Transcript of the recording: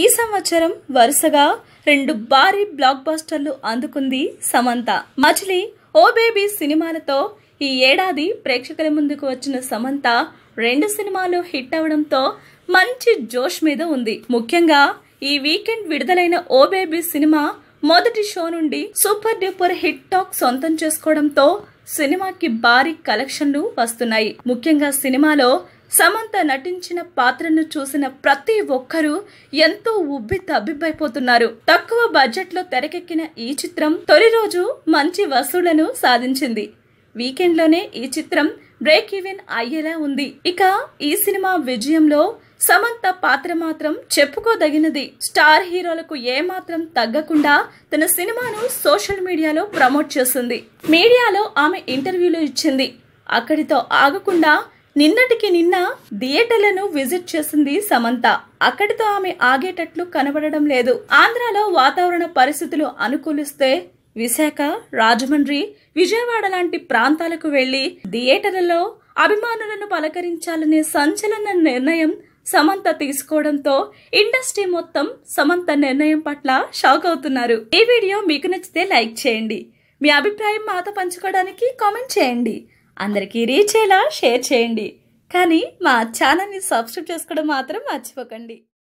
ఈ సంవత్సరం వరుసగా రెండు భారీ బ్లాక్ బాస్టర్లు అందుకుంది సమంత మచిలీ ఓ బేబీ సినిమాలతో ఈ ఏడాది ప్రేక్షకుల ముందుకు వచ్చిన సమంత రెండు సినిమాలు హిట్ అవడంతో మంచి జోష్ మీద ఉంది ముఖ్యంగా ఈ వీకెండ్ విడుదలైన ఓ బేబీ సినిమా మొదటి షో నుండి సూపర్ డూపర్ హిట్ టాక్ సొంతం చేసుకోవడంతో సినిమాకి భారీ కలెక్షన్లు వస్తున్నాయి ముఖ్యంగా సినిమాలో సమంత నటించిన పాత్రను చూసిన ప్రతి ఒక్కరూ ఎంతో ఉబ్బి తబ్బిబ్బైపోతున్నారు తక్కువ బడ్జెట్లో తెరకెక్కిన ఈ చిత్రం తొలి రోజు మంచి వసూళ్లను సాధించింది వీకెండ్లోనే ఈ చిత్రం బ్రేక్ ఈవెన్ అయ్యేలా ఉంది ఇక ఈ సినిమా విజయంలో సమంత పాత్ర మాత్రం చెప్పుకోదగినది స్టార్ హీరోలకు ఏమాత్రం తగ్గకుండా తన సినిమాను సోషల్ మీడియాలో ప్రమోట్ చేస్తుంది మీడియాలో ఆమె ఇంటర్వ్యూలు ఇచ్చింది అక్కడితో ఆగకుండా నిన్నటికి నిన్న థియేటర్లను విజిట్ చేసింది సమంత అక్కడితో ఆమె ఆగేటట్లు కనబడడం లేదు ఆంధ్రాలో వాతావరణ పరిస్థితులు అనుకూలిస్తే విశాఖ రాజమండ్రి విజయవాడ లాంటి ప్రాంతాలకు వెళ్లి థియేటర్లలో అభిమానులను పలకరించాలనే సంచలన నిర్ణయం సమంత తీసుకోవడంతో ఇండస్ట్రీ మొత్తం సమంత నిర్ణయం పట్ల షాక్ అవుతున్నారు ఈ వీడియో మీకు నచ్చితే లైక్ చేయండి మీ అభిప్రాయం మాతో పంచుకోవడానికి కామెంట్ చేయండి అందరికీ రీచ్ అయ్యేలా షేర్ చేయండి కానీ మా ఛానల్ని సబ్స్క్రైబ్ చేసుకోవడం మాత్రం మర్చిపోకండి